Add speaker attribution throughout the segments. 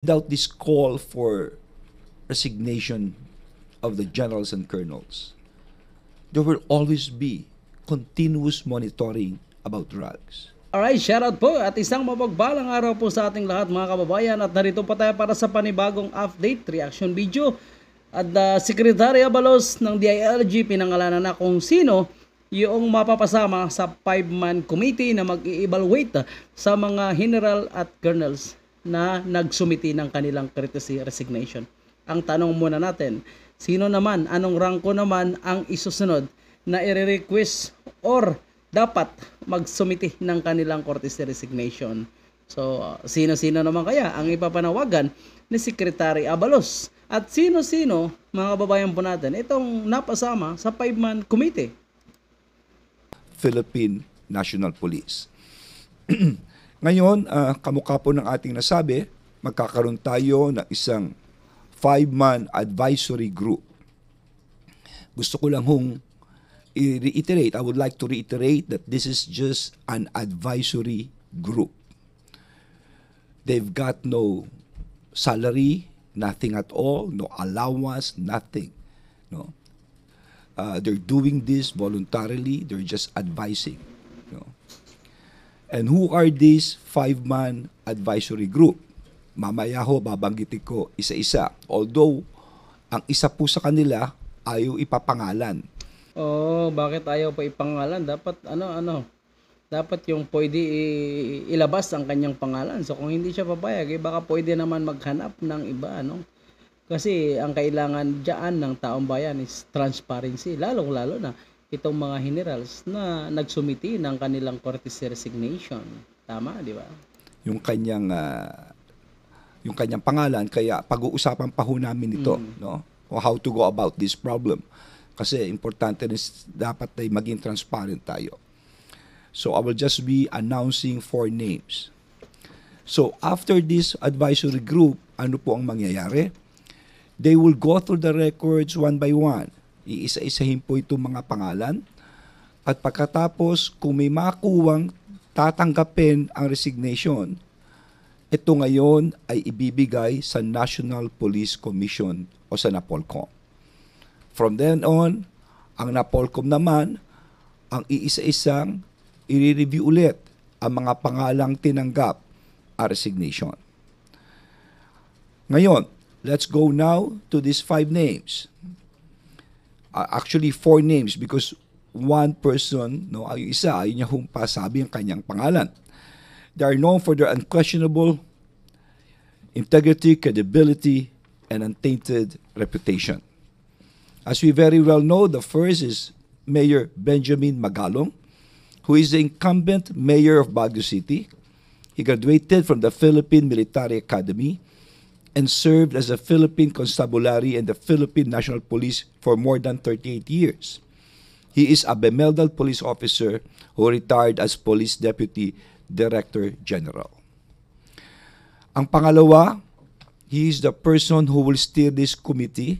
Speaker 1: without this call for resignation of the generals and colonels, there will always be continuous monitoring about
Speaker 2: drugs. Alright, shout out po at isang mapagbalang araw po sa ating lahat mga kababayan at narito pa tayo para sa panibagong update reaction video at uh, Secretary Abalos ng DILG pinangalanan na kung sino yung mapapasama sa 5 man committee na mag-evaluate sa mga general at colonels na nagsumiti ng kanilang courtesy resignation. Ang tanong muna natin, sino naman, anong rangko naman ang isusunod na i-request or dapat magsumiti ng kanilang courtesy resignation? So, sino-sino naman kaya ang ipapanawagan ni Secretary Abalos? At sino-sino, mga kababayan po natin, itong napasama sa five-man committee?
Speaker 1: Philippine National Police. Ngayon, uh, kamukha po ng ating nasabi, magkakaroon tayo ng isang five-man advisory group. Gusto ko lang hong reiterate, I would like to reiterate that this is just an advisory group. They've got no salary, nothing at all, no allowance, nothing. No. Uh, they're doing this voluntarily, they're just advising. No. And who are these five-man advisory group? Mamaya ho, babanggitin ko isa-isa. Although, ang isa po sa kanila ayaw ipapangalan.
Speaker 2: Oh, bakit ayaw pa ipangalan? Dapat ano ano? Dapat yung pwede ilabas ang kanyang pangalan. So kung hindi siya papayag, eh, baka pwede naman maghanap ng iba, ano? Kasi ang kailangan diyan ng taong bayan is transparency, lalong-lalo na itong mga generals na nagsumiti ng kanilang Cortes resignation. Tama, di ba?
Speaker 1: Yung kanyang uh, yung kanyang pangalan kaya pag-uusapan pa ho namin ito, mm. no? O how to go about this problem. Kasi importante rin dapat ay maging transparent tayo. So I will just be announcing four names. So after this advisory group, ano po ang mangyayari? They will go through the records one by one Iisa-isahin po itong mga pangalan. At pagkatapos, kung may makuwang tatanggapin ang resignation, ito ngayon ay ibibigay sa National Police Commission o sa NAPOLCOM. From then on, ang NAPOLCOM naman ang iisa-isang i-review ulit ang mga pangalang tinanggap a resignation. Ngayon, let's go now to these five names uh, actually four names because one person, no, ay isa, ay niya humpasabi ang kanyang pangalan. They are known for their unquestionable integrity, credibility, and untainted reputation. As we very well know, the first is Mayor Benjamin Magalong, who is the incumbent mayor of Baguio City. He graduated from the Philippine Military Academy and served as a Philippine Constabulary and the Philippine National Police for more than 38 years. He is a Bemeldal police officer who retired as Police Deputy Director General. Ang pangalawa, he is the person who will steer this committee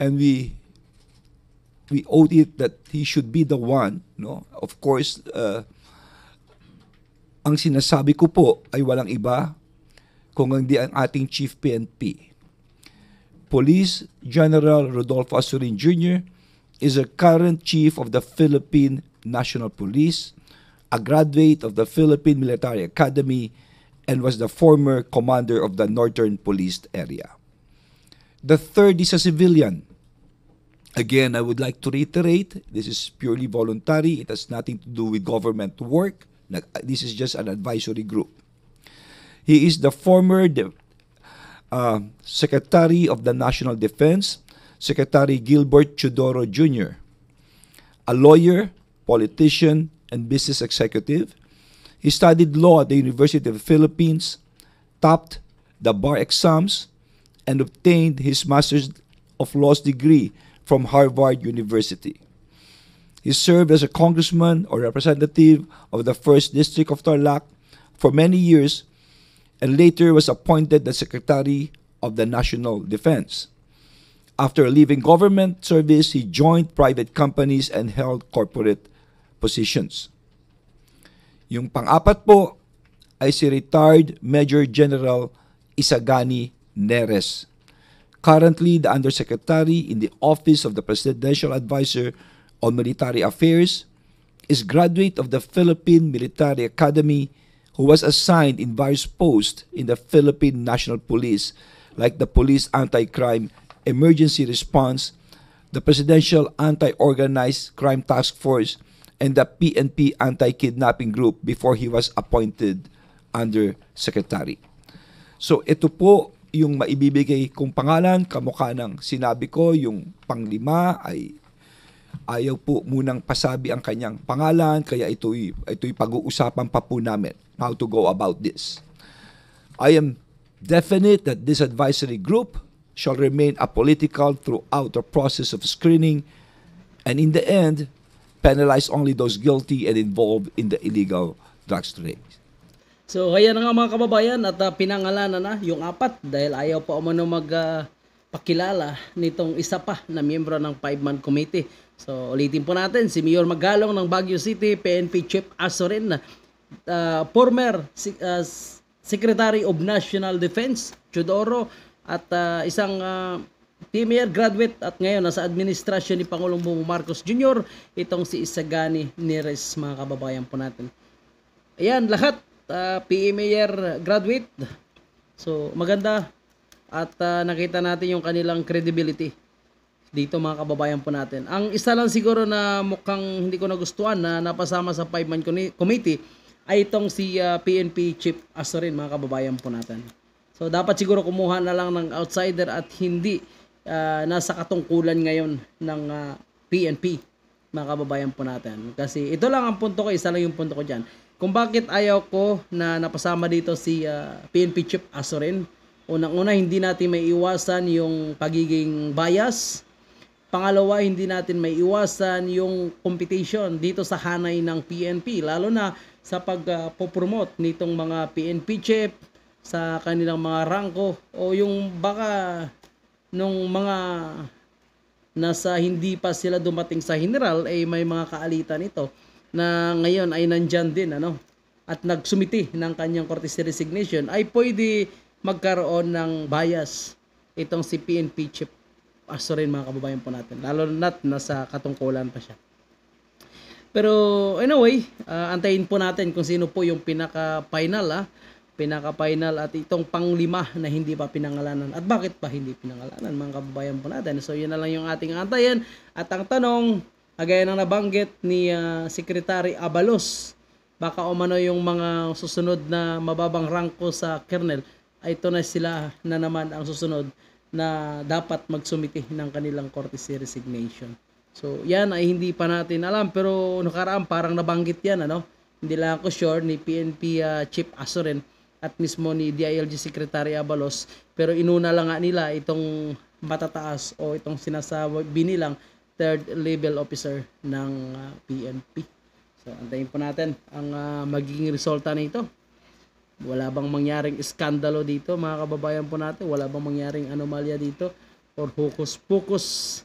Speaker 1: and we we owed it that he should be the one, no? Of course, uh, ang sinasabi ko po ay walang iba kung hindi ang ating Chief PNP. Police General Rodolfo Asurin Jr. is a current Chief of the Philippine National Police, a graduate of the Philippine Military Academy, and was the former commander of the Northern Police Area. The third is a civilian. Again, I would like to reiterate, this is purely voluntary. It has nothing to do with government work. This is just an advisory group. He is the former de- uh, Secretary of the National Defense, Secretary Gilbert Chudoro Jr., a lawyer, politician, and business executive. He studied law at the University of the Philippines, topped the bar exams, and obtained his Master's of Laws degree from Harvard University. He served as a congressman or representative of the 1st District of Tarlac for many years and later was appointed the Secretary of the National Defense. After leaving government service, he joined private companies and held corporate positions. Yung pang-apat po ay si retired Major General Isagani Neres. Currently, the Undersecretary in the Office of the Presidential Advisor on Military Affairs is graduate of the Philippine Military Academy who was assigned in various posts in the Philippine National Police, like the Police Anti-Crime Emergency Response, the Presidential Anti-Organized Crime Task Force, and the PNP Anti-Kidnapping Group before he was appointed under secretary. So ito po yung maibibigay kong pangalan, kamukha ng sinabi ko, yung panglima ay ayaw po munang pasabi ang kanyang pangalan, kaya ito ito'y pag-uusapan pa po namin how to go about this. I am definite that this advisory group shall remain apolitical throughout the process of screening and in the end, penalize only those guilty and involved in the illegal drugs trade.
Speaker 2: So, kaya na nga mga kababayan at uh, pinangalanan na yung apat dahil ayaw pa umano mag uh, pagkilala nitong isa pa na miyembro ng five-man committee. So ulitin po natin si Mayor Magalong ng Baguio City, PNP Chief Asorin, uh, former uh, Secretary of National Defense Chudoro at uh, isang uh, team graduate at ngayon nasa administrasyon ni Pangulong Bongbong Marcos Jr. itong si Isagani Neres mga kababayan po natin. Ayan, lahat uh, PMAyer e graduate. So maganda at uh, nakita natin yung kanilang credibility dito mga kababayan po natin. Ang isa lang siguro na mukhang hindi ko nagustuhan na napasama sa 5-man committee ay itong si uh, ah, PNP Chief Asorin mga kababayan po natin. So dapat siguro kumuha na lang ng outsider at hindi uh, nasa katungkulan ngayon ng uh, PNP mga kababayan po natin. Kasi ito lang ang punto ko, isa lang yung punto ko dyan. Kung bakit ayaw ko na napasama dito si uh, PNP Chief Asorin Unang-una, hindi natin may iwasan yung pagiging bias. Pangalawa, hindi natin may iwasan yung competition dito sa hanay ng PNP, lalo na sa pag-promote nitong mga PNP chip sa kanilang mga rangko o yung baka nung mga nasa hindi pa sila dumating sa general ay eh, may mga kaalitan ito na ngayon ay nandyan din ano at nagsumiti ng kanyang courtesy resignation ay pwede magkaroon ng bias itong si PNP Chief Asorin mga kababayan po natin. Lalo na't nasa katungkulan pa siya. Pero anyway, uh, antayin po natin kung sino po yung pinaka-final ah. Pinaka-final at itong panglima na hindi pa pinangalanan. At bakit pa hindi pinangalanan mga kababayan po natin. So yun na lang yung ating antayin. At ang tanong, agaya ng nabanggit ni uh, Secretary Abalos, baka umano yung mga susunod na mababang rangko sa kernel ay ito na sila na naman ang susunod na dapat magsumiti ng kanilang courtesy resignation. So, yan ay hindi pa natin alam pero nakaraan parang nabanggit yan ano. Hindi lang ako sure ni PNP uh, ah, Chief Asoren at mismo ni DILG Secretary Abalos pero inuna lang nga nila itong matataas o itong sinasabi nilang third level officer ng uh, ah, PNP. So, antayin po natin ang uh, magiging resulta nito. Wala bang mangyaring iskandalo dito mga kababayan po natin? Wala bang mangyaring anomalya dito? Or hokus-pokus?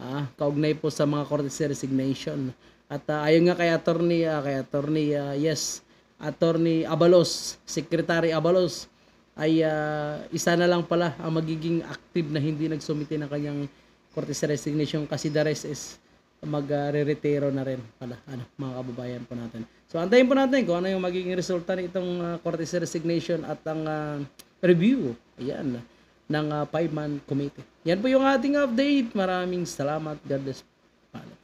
Speaker 2: Ah, kaugnay po sa mga courtesy resignation. At uh, ah, ayon nga kay attorney, uh, kay attorney, uh, yes, attorney Abalos, Secretary Abalos, ay uh, isa na lang pala ang magiging active na hindi nagsumite ng kanyang courtesy resignation kasi the rest is magre-retiro na rin pala ano, mga kababayan po natin. So antayin po natin kung ano yung magiging resulta nitong uh, ah, Cortes resignation at ang uh, review ayan ng 5 ah, five-man committee. Yan po yung ating update. Maraming salamat. God bless. Paalam.